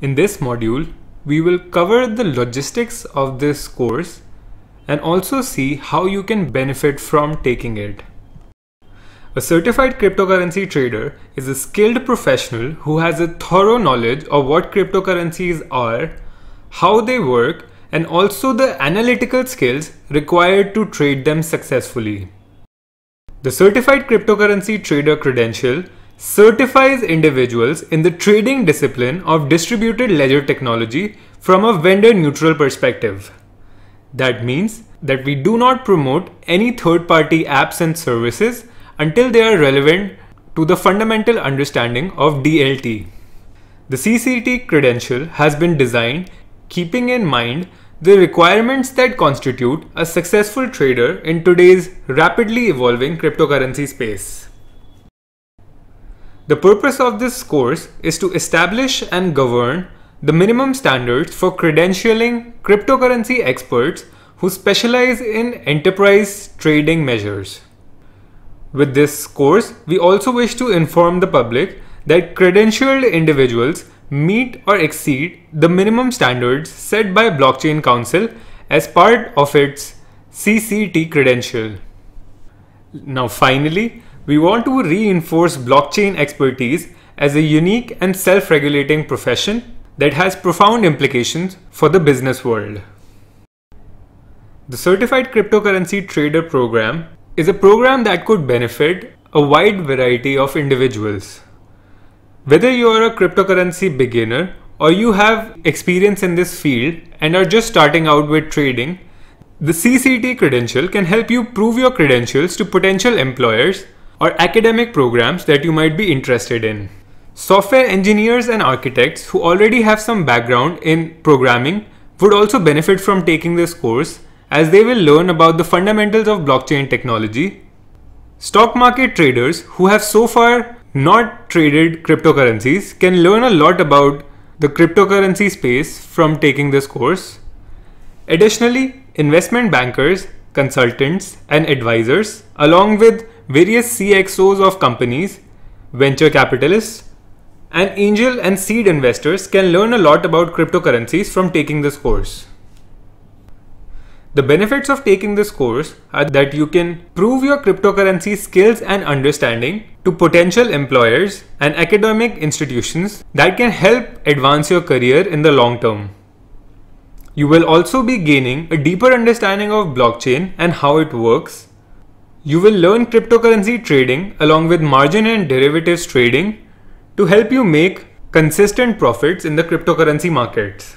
In this module, we will cover the logistics of this course and also see how you can benefit from taking it. A certified cryptocurrency trader is a skilled professional who has a thorough knowledge of what cryptocurrencies are, how they work, and also the analytical skills required to trade them successfully. The certified cryptocurrency trader credential certifies individuals in the trading discipline of distributed ledger technology from a vendor neutral perspective. That means that we do not promote any third party apps and services until they are relevant to the fundamental understanding of DLT. The CCT credential has been designed keeping in mind the requirements that constitute a successful trader in today's rapidly evolving cryptocurrency space. The purpose of this course is to establish and govern the minimum standards for credentialing cryptocurrency experts who specialize in enterprise trading measures. With this course, we also wish to inform the public that credentialed individuals meet or exceed the minimum standards set by Blockchain Council as part of its CCT credential. Now finally, we want to reinforce blockchain expertise as a unique and self-regulating profession that has profound implications for the business world. The Certified Cryptocurrency Trader Program is a program that could benefit a wide variety of individuals. Whether you are a cryptocurrency beginner or you have experience in this field and are just starting out with trading, the CCT credential can help you prove your credentials to potential employers or academic programs that you might be interested in. Software engineers and architects who already have some background in programming would also benefit from taking this course as they will learn about the fundamentals of blockchain technology. Stock market traders who have so far not traded cryptocurrencies can learn a lot about the cryptocurrency space from taking this course. Additionally, investment bankers, consultants, and advisors, along with various CXOs of companies, venture capitalists, and angel and seed investors can learn a lot about cryptocurrencies from taking this course. The benefits of taking this course are that you can prove your cryptocurrency skills and understanding to potential employers and academic institutions that can help advance your career in the long term. You will also be gaining a deeper understanding of blockchain and how it works you will learn cryptocurrency trading along with margin and derivatives trading to help you make consistent profits in the cryptocurrency markets.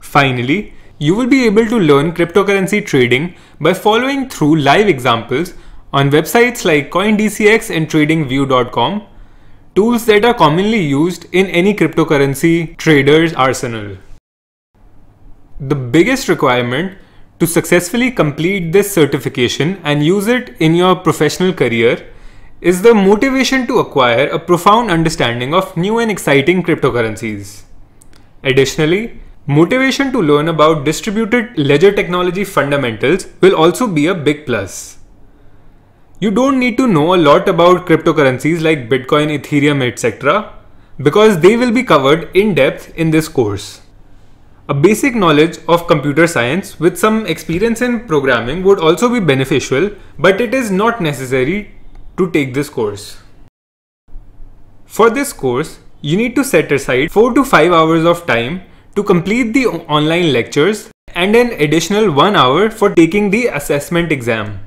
Finally, you will be able to learn cryptocurrency trading by following through live examples on websites like CoinDCX and TradingView.com, tools that are commonly used in any cryptocurrency trader's arsenal. The biggest requirement to successfully complete this certification and use it in your professional career is the motivation to acquire a profound understanding of new and exciting cryptocurrencies. Additionally, motivation to learn about distributed ledger technology fundamentals will also be a big plus. You don't need to know a lot about cryptocurrencies like Bitcoin, Ethereum, etc., because they will be covered in depth in this course. A basic knowledge of computer science with some experience in programming would also be beneficial, but it is not necessary to take this course. For this course, you need to set aside 4 to 5 hours of time to complete the online lectures and an additional 1 hour for taking the assessment exam.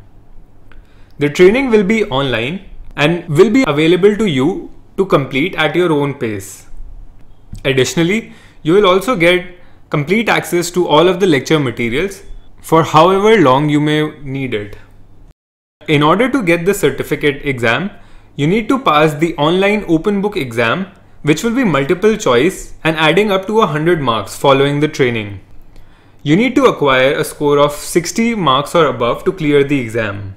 The training will be online and will be available to you to complete at your own pace. Additionally, you will also get complete access to all of the lecture materials for however long you may need it. In order to get the certificate exam, you need to pass the online open book exam which will be multiple choice and adding up to 100 marks following the training. You need to acquire a score of 60 marks or above to clear the exam.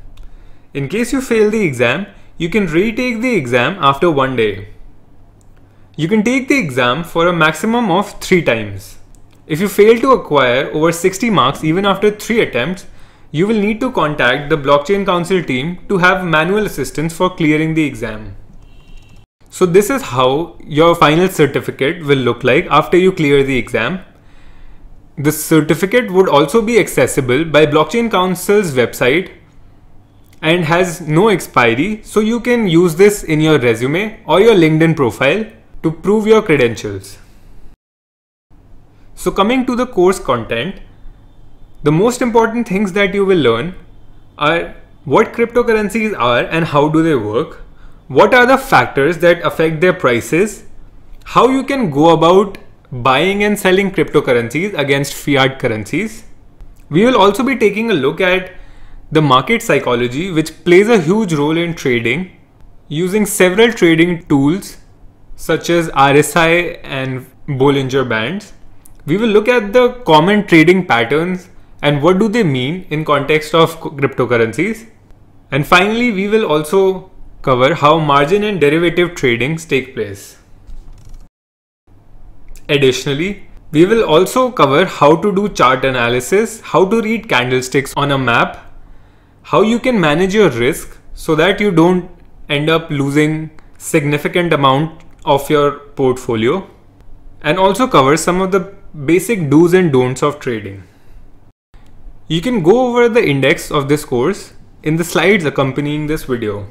In case you fail the exam, you can retake the exam after one day. You can take the exam for a maximum of 3 times. If you fail to acquire over 60 marks even after 3 attempts, you will need to contact the Blockchain Council team to have manual assistance for clearing the exam. So this is how your final certificate will look like after you clear the exam. The certificate would also be accessible by Blockchain Council's website and has no expiry so you can use this in your resume or your LinkedIn profile to prove your credentials. So coming to the course content, the most important things that you will learn are what cryptocurrencies are and how do they work, what are the factors that affect their prices, how you can go about buying and selling cryptocurrencies against fiat currencies. We will also be taking a look at the market psychology, which plays a huge role in trading, using several trading tools such as RSI and Bollinger Bands we will look at the common trading patterns and what do they mean in context of cryptocurrencies. And finally, we will also cover how margin and derivative tradings take place. Additionally, we will also cover how to do chart analysis, how to read candlesticks on a map, how you can manage your risk so that you don't end up losing significant amount of your portfolio and also cover some of the basic do's and don'ts of trading. You can go over the index of this course in the slides accompanying this video.